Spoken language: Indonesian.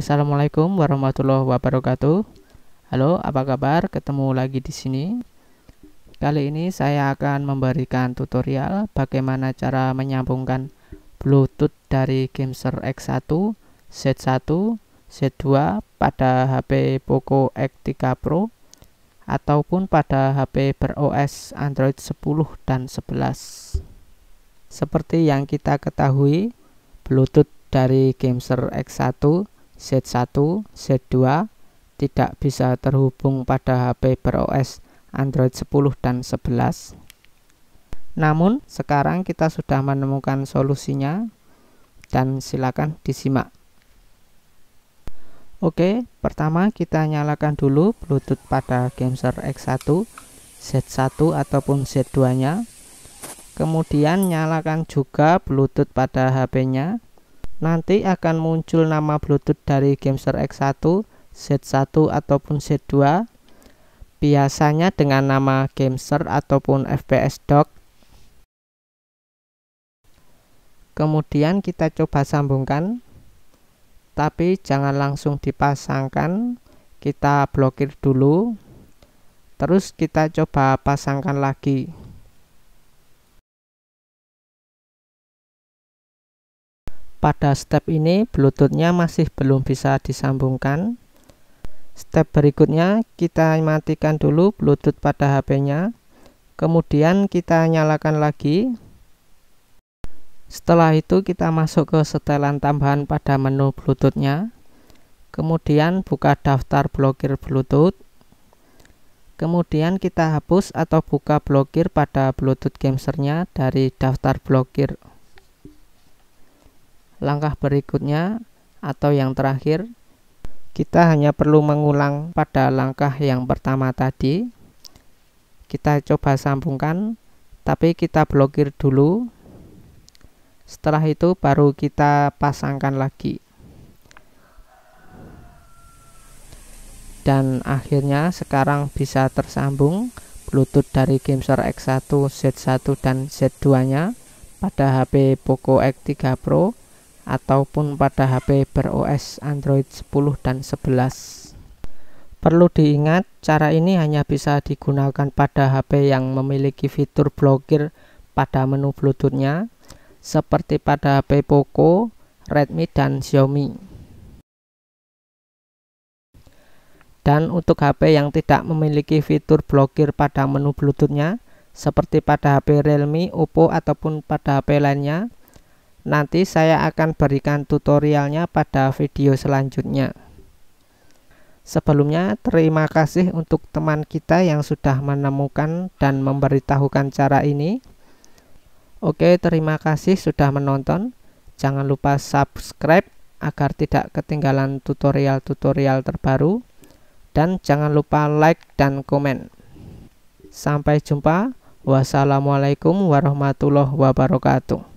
Assalamualaikum warahmatullahi wabarakatuh. Halo, apa kabar? Ketemu lagi di sini. Kali ini saya akan memberikan tutorial bagaimana cara menyambungkan Bluetooth dari Gamester X1, Z1, Z2 pada HP Poco X3 Pro ataupun pada HP beros Android 10 dan 11. Seperti yang kita ketahui, Bluetooth dari Gamester X1 Z1, Z2 tidak bisa terhubung pada HP beroS Android 10 dan 11. Namun sekarang kita sudah menemukan solusinya dan silakan disimak. Oke, pertama kita nyalakan dulu Bluetooth pada GameSir X1, Z1 ataupun Z2-nya. Kemudian nyalakan juga Bluetooth pada HP-nya nanti akan muncul nama Bluetooth dari Gamester X1, Z1 ataupun Z2 biasanya dengan nama Gamester ataupun FPS Dock. Kemudian kita coba sambungkan. Tapi jangan langsung dipasangkan, kita blokir dulu. Terus kita coba pasangkan lagi. Pada step ini bluetoothnya masih belum bisa disambungkan. Step berikutnya kita matikan dulu bluetooth pada HP-nya. Kemudian kita nyalakan lagi. Setelah itu kita masuk ke setelan tambahan pada menu bluetooth nya Kemudian buka daftar blokir bluetooth. Kemudian kita hapus atau buka blokir pada Bluetooth Gamesernya dari daftar blokir Langkah berikutnya atau yang terakhir, kita hanya perlu mengulang pada langkah yang pertama tadi. Kita coba sambungkan, tapi kita blokir dulu. Setelah itu baru kita pasangkan lagi. Dan akhirnya sekarang bisa tersambung Bluetooth dari Gamester X1, Z1, dan Z2 nya pada HP Poco X3 Pro ataupun pada HP berOS Android 10 dan 11. Perlu diingat, cara ini hanya bisa digunakan pada HP yang memiliki fitur blokir pada menu Bluetooth-nya, seperti pada HP Poco, Redmi, dan Xiaomi. Dan untuk HP yang tidak memiliki fitur blokir pada menu Bluetooth-nya, seperti pada HP Realme, Oppo, ataupun pada HP lainnya, Nanti saya akan berikan tutorialnya pada video selanjutnya. Sebelumnya, terima kasih untuk teman kita yang sudah menemukan dan memberitahukan cara ini. Oke, terima kasih sudah menonton. Jangan lupa subscribe agar tidak ketinggalan tutorial-tutorial terbaru. Dan jangan lupa like dan komen. Sampai jumpa. Wassalamualaikum warahmatullahi wabarakatuh.